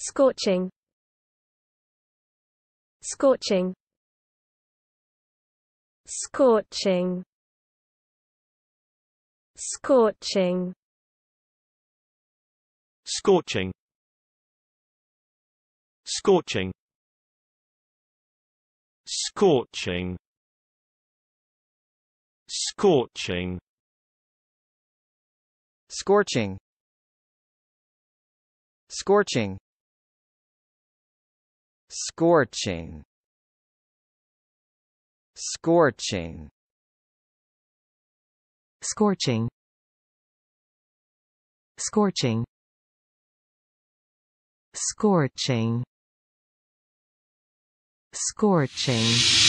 scorching scorching scorching scorching scorching scorching scorching scorching scorching scorching scorching scorching scorching scorching scorching scorching